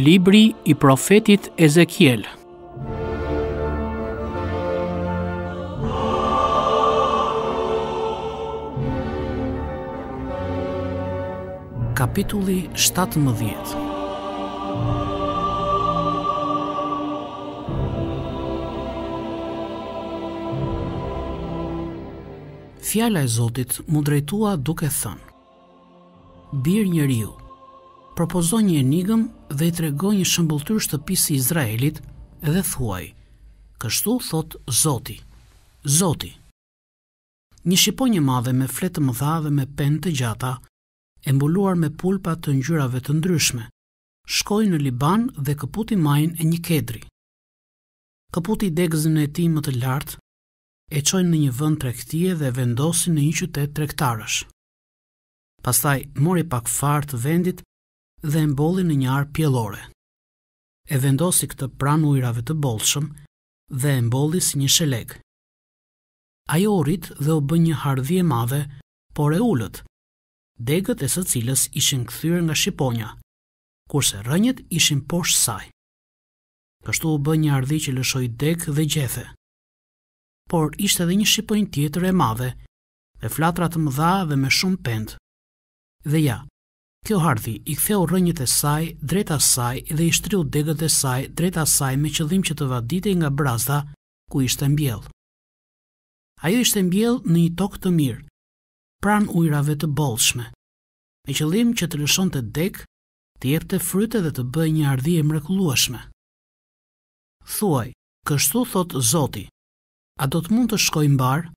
Libri i profetit Ezekiel Kapitulli 17 Fjalla e Zotit mu drejtua duke thënë Bir një riu propozoj një enigëm dhe i tregoj një shëmbulltyr shtëpisë së Izraelit dhe thuaj: Kështu thot Zoti. Zoti. Një një madhe me fletë më dha dhe me pen të gjata, e mbuluar me pulpa të ngjyrave të ndryshme, shkoi në Liban dhe këputi majën e një kedri. Këputi degëzën e tij më të lartë, e çoi në një vend tregtie dhe vendosi në një qytet tregtarësh. Pastaj mori pak fart vendit dhe e mbolli në një ar pjellore. E vendosi këtë pranë ujrave të bollshëm dhe e mbolli si një sheleg. Ai urit dhe u bë një hardhi e madhe, por e ulët. Degët e së cilës ishin kthyer nga Shqiponja, kurse rrënjët ishin poshtë saj. Kështu u bë një ardhi që lëshoi degë dhe gjethe. Por ishte edhe një shiponj tjetër e madhe, me flatra të mëdha dhe me shumë pend. Dhe ja, Kjo hardhi i ktheu rrënjët e saj drejt asaj dhe i shtriu degët e saj drejt asaj me qëllim që të vaditej nga brazda ku ishte mbjell. Ajo ishte mbjell në një tokë të mirë, pran ujrave të bollshme, me qëllim që të lëshonte deg, të jepte fryte dhe të bëjë një hardhi e mrekullueshme. Thuaj, kështu thot Zoti, a do të mund të shkoj mbar?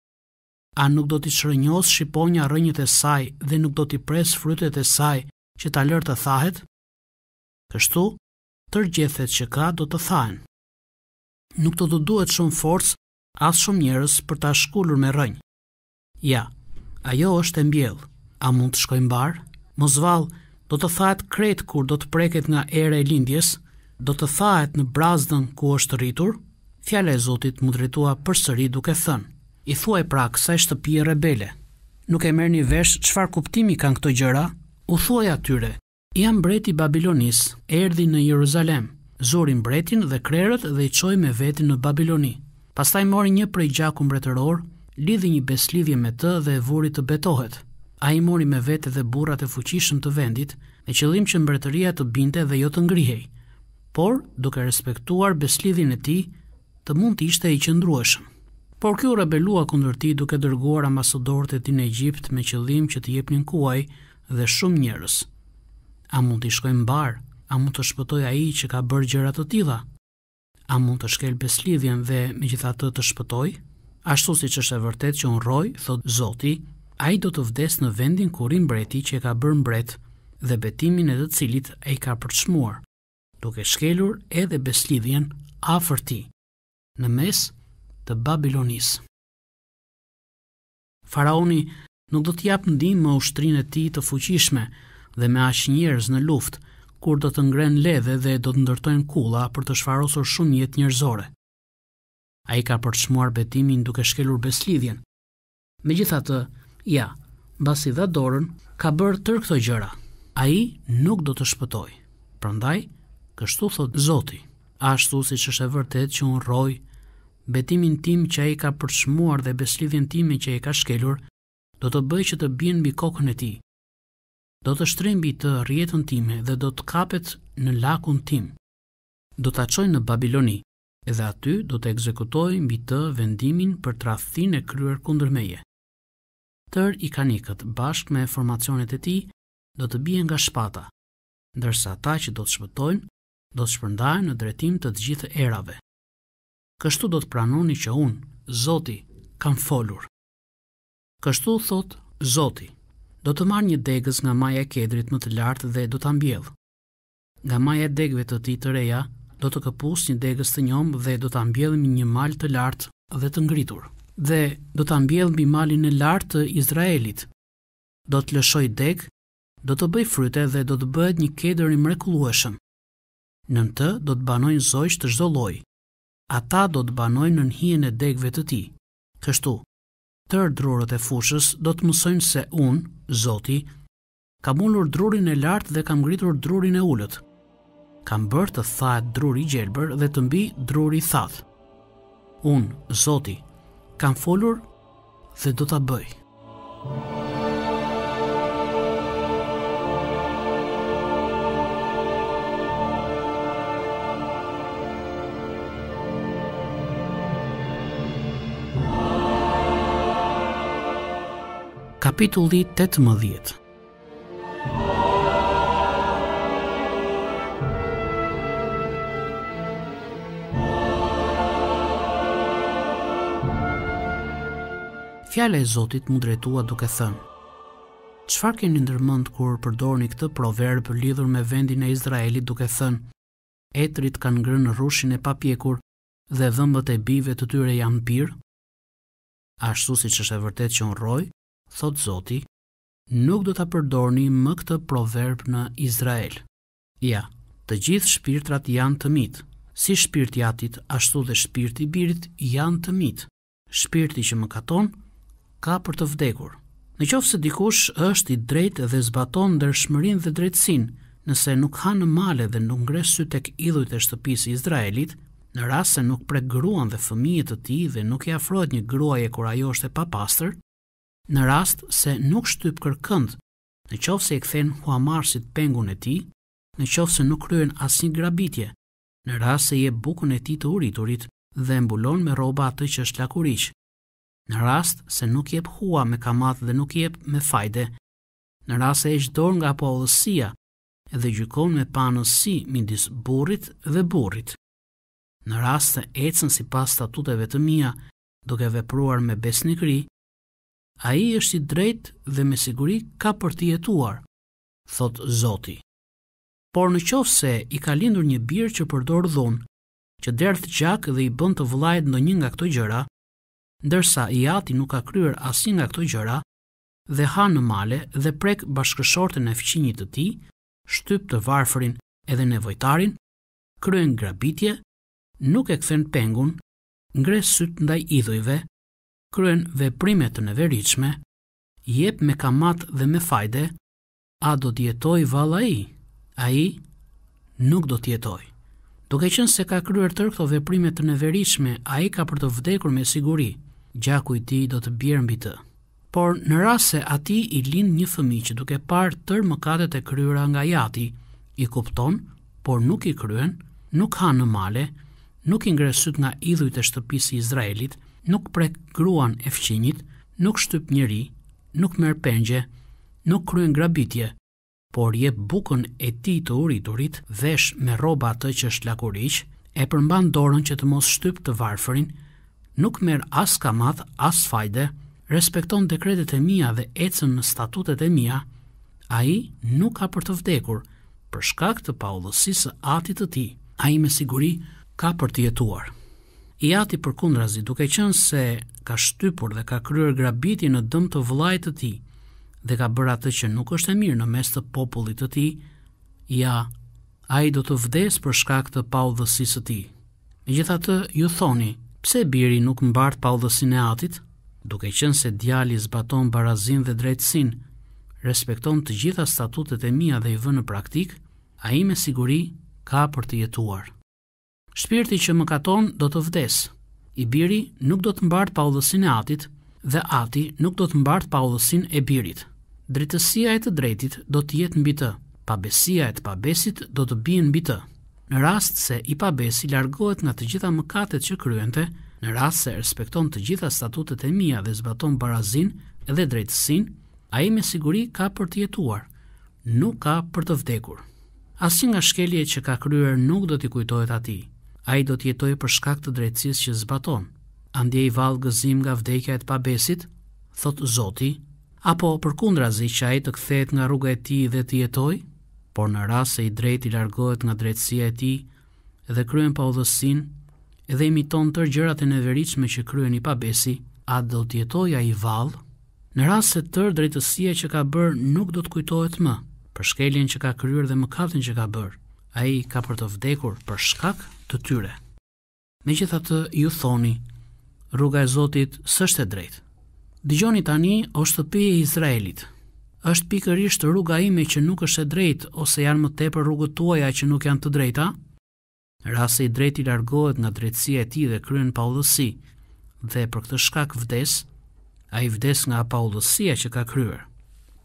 A nuk do t'i shrënjohë shqiponja rënjët e saj dhe nuk do t'i presë frytet e saj që ta lërë të thahet, kështu të gjethet që ka do të thahen. Nuk të të duhet shumë forcë as shumë njërës për ta shkullur me rënjë. Ja, ajo është e mbjellë, a mund të shkojmë barë? Mozval, do të thahet kret kur do të preket nga ere e lindjes, do të thahet në brazdën ku është rritur, fjale e Zotit mund rritua për sëri duke thënë. I thuaj pra kësa e shtëpije rebele. Nuk e merë një vesh qëfar kuptimi kanë këto gjëra, u thuaj atyre, jam breti Babilonis, erdi në Jeruzalem, zori mbretin dhe krerët dhe i qoj me vetin në Babiloni. Pastaj mori një prej gjaku mbretëror, lidhi një beslidhje me të dhe e vuri të betohet. A i mori me vete dhe burat e fuqishëm të vendit, me qëllim që mbretëria të binte dhe jo të ngrihej. Por, duke respektuar beslidhin e ti, të mund të ishte i qëndrueshëm. Por kjo rebelua kundër ti duke dërguar ambasadorët e në Egjipt me qëllim që të jepnin kuaj, dhe shumë njerës. A mund të shkojmë barë? A mund të shpëtoj a i që ka bërë gjëra të tilla? A mund të shkel beslidhjen dhe megjithatë të të shpëtoj? Ashtu si që është e vërtet që unë roj, thot zoti, a i do të vdes në vendin kurin breti që e ka bërë mbret dhe betimin e të cilit e i ka përçmuar, duke shkelur edhe beslidhjen afër ti, në mes të Babilonis. Faraoni nuk do të jap ndihmë me ushtrinë e tij të fuqishme dhe me aq njerëz në luftë kur do të ngrenë ledhe dhe do të ndërtojnë kulla për të shfarosur shumë jetë njerëzore. A i ka përçmuar betimin duke shkelur beslidhjen. Me ja, basi dhe dorën, ka bërë tër këto gjëra. A i nuk do të shpëtoj. Prandaj, kështu thot zoti, ashtu si që shë vërtet që unë roj, betimin tim që a i ka përçmuar dhe beslidhjen time që a i ka shkelur, do të bëj që të bjen mbi kokën e tij. Do të shtrembi të rjetën time dhe do të kapet në lakun tim. Do ta çoj në Babiloni dhe aty do të ekzekutoj mbi të vendimin për tradhtin e kryer kundër meje. Tër i kanikët bashkë me formacionet e tij do të bien nga shpata, ndërsa ata që do të shpëtojnë do të shpërndahen në drejtim të të gjithë erave. Kështu do të pranoni që unë, Zoti, kam folur. Kështu thot Zoti: Do të marr një degës nga maja e kedrit më të lartë dhe do ta mbjell. Nga maja e degëve të ti të reja do të kapus një degës të njom dhe do ta mbjellim një mal të lartë dhe të ngritur. Dhe do ta mbjell mbi malin e lartë të Izraelit. Do të lëshoj degë, do të bëj fryte dhe do të bëhet një kedër i mrekullueshëm. Nën të do të banojnë zojsh të çdo lloji. Ata do të banojnë në hijen e degëve të ti. Kështu tërë drurët e fushës do të mësojnë se unë, Zoti, kam ullur drurin e lartë dhe kam gritur drurin e ullët. Kam bërë të thajt drur i gjelëbër dhe të mbi drur i thajtë. Unë, Zoti, kam folur dhe do të bëjë. Thank you. kapitulli 18 Fjala e Zotit më drejtua duke thënë: Çfarë keni ndërmend kur përdorni këtë proverb lidhur me vendin e Izraelit duke thënë: Etrit kanë ngrënë rrushin e papjekur dhe dhëmbët e bive të tyre janë pir? Ashtu siç është e vërtetë që unë rroj, thot Zoti, nuk do ta përdorni më këtë proverb në Izrael. Ja, të gjithë shpirtrat janë të mit. Si shpirti atit, ashtu dhe shpirti i birit janë të mit. Shpirti që më katon ka për të vdekur. Në qofë se dikush është i drejtë dhe zbaton dërshmërin dhe drejtsin, nëse nuk ha në male dhe nuk ngresh sy tek idhujt e shtëpisë Izraelit, në rast se nuk pregruan gruan dhe fëmijët e tij dhe nuk i afrohet një gruaje kur ajo është e papastër, në rast se nuk shtyp kërkënd, në qovë se e këthen huamarsit pengun e ti, në qovë se nuk kryen asin grabitje, në rast se je bukën e ti të uriturit dhe mbulon me roba atë që është lakurish, në rast se nuk jep hua me kamat dhe nuk jep me fajde, në rast se e shdor nga po odhësia edhe gjykon me si mindis burit dhe burit. Në rast se ecën si pas statuteve të mija, duke vepruar me besnikri, a i është i drejt dhe me siguri ka për ti e tuar, Zoti. Por në qofë se i ka lindur një birë që përdor dhunë, që derdhë gjakë dhe i bënd të vlajt në një nga këto gjëra, ndërsa i ati nuk ka kryer asin nga këto gjëra, dhe ha në male dhe prek bashkëshorten e fqinjit të ti, shtyp të varfërin edhe nevojtarin, kryen grabitje, nuk e këthen pengun, ngre sëtë ndaj idhujve, kryen veprime të neveritshme, jep me kamat dhe me fajde, a do vala i, a i? Ai nuk do të jetoj. Duke qenë se ka kryer tërë këto veprime të neveritshme, ai ka për të vdekur me siguri. Gjaku i tij do të bjerë mbi të. Por në rast se ati i lind një fëmi që duke parë tërë mëkatet e kryra nga jati, i kupton, por nuk i kryen, nuk ha në male, nuk i ngresyt nga idhujt e shtëpisë Izraelit, nuk prek gruan e fqinjit, nuk shtyp njeri, nuk merë pengje, nuk kryen grabitje, por je bukën e ti të uriturit vesh me roba të që është lakurish, e përmban dorën që të mos shtyp të varfërin, nuk merë as kamath, as fajde, respekton dekretet e mia dhe ecën në statutet e mia, a i nuk ka për të vdekur, për shkak të paullësisë atit të ti, a i me siguri ka për të jetuar.'' i ati për kundrazi duke qënë se ka shtypur dhe ka kryer grabiti në dëm të vlajt të ti dhe ka bërë atë që nuk është e mirë në mes të popullit të ti, ja, a i do të vdes për shkak të paudhësisë udhësisë të ti. Në gjitha të, ju thoni, pse biri nuk mbartë pa e atit, duke qënë se djali zbaton barazin dhe drejtsin, respekton të gjitha statutet e mia dhe i vë në praktik, a i me siguri ka për të jetuar. Shpirti që më katon do të vdes. I biri nuk do të mbart pa udhësin e atit dhe ati nuk do të mbart pa udhësin e birit. Drejtësia e të drejtit do të jetë mbi të. Pabesia e të pabesit do të bien mbi të. Në rast se i pabesi largohet nga të gjitha mëkatet që kryente, në rast se respekton të gjitha statutet e mia dhe zbaton barazin dhe drejtësinë, ai me siguri ka për të jetuar, nuk ka për të vdekur. Asnjë nga shkelje që ka kryer nuk do t'i kujtohet atij ai do të jetojë për shkak të drejtësisë që zbaton. i vallë gëzim nga vdekja e të pabesit, thot Zoti, apo përkundrazi që ai të kthehet nga rruga e tij dhe të jetojë, por në rast se i drejti largohet nga drejtësia e tij dhe kryen pa udhësin, dhe imiton tërë gjërat e neveritshme që kryen i pabesi, a do të jetojë ai vallë? Në rast se tër drejtësia që ka bër nuk do të kujtohet më për shkeljen që ka kryer dhe mëkatin që ka bër. Ai ka për të vdekur për shkak të tyre. Me të ju thoni, rruga e Zotit sështë e drejtë. Dijoni tani o shtëpi e Izraelit. është pikërisht rruga ime që nuk është e drejtë ose janë më tepër rrugët tuaja që nuk janë të drejta? Rase i drejti largohet nga drejtësia e ti dhe kryen pa udhësi, dhe për këtë shkak vdes, a i vdes nga pa udhësia që ka kryer.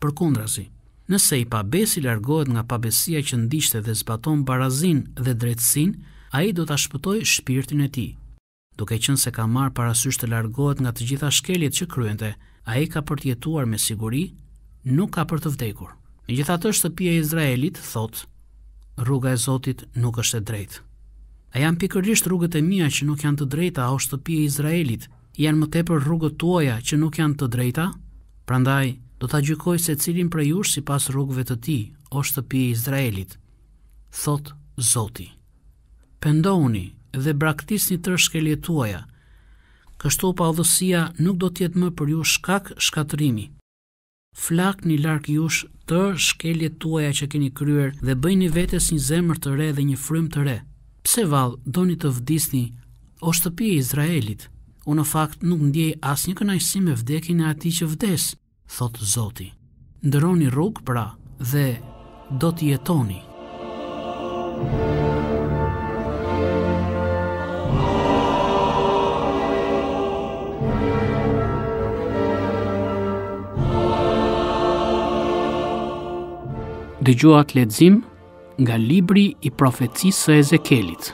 Për kundrazi, nëse i pabesi largohet nga pabesia që ndishte dhe zbaton barazin dhe drejtsin, a i do të shpëtoj shpirtin e ti. Duke qënë se ka marë parasysht të largohet nga të gjitha shkeljet që kryente, a i ka tjetuar me siguri, nuk ka për të vdekur. Në gjitha të pje Izraelit, thot, rruga e Zotit nuk është e drejtë. A janë pikërrisht rrugët e mija që nuk janë të drejta o shtëpia Izraelit, janë më tepër rrugët tuaja që nuk janë të drejta? Prandaj, do të gjykoj se cilin për jush si pas rrugëve të ti, o shtëpia Izraelit, thot Zotit pëndoni dhe braktis një të shkeljetuaja. tuaja. Kështu pa odhësia nuk do tjetë më për ju shkak shkatrimi. Flak një lark jush të shkelje tuaja që keni kryer dhe bëjni vetes një zemër të re dhe një frym të re. Pse val do një të vdisni o shtëpi e Izraelit? Unë në fakt nuk ndjej as një kënajsi me vdekin e ati që vdes, thotë Zoti. Ndëroni rrug pra dhe do të jetoni. Dëgjuat lexim nga libri i profecisë së Ezekielit.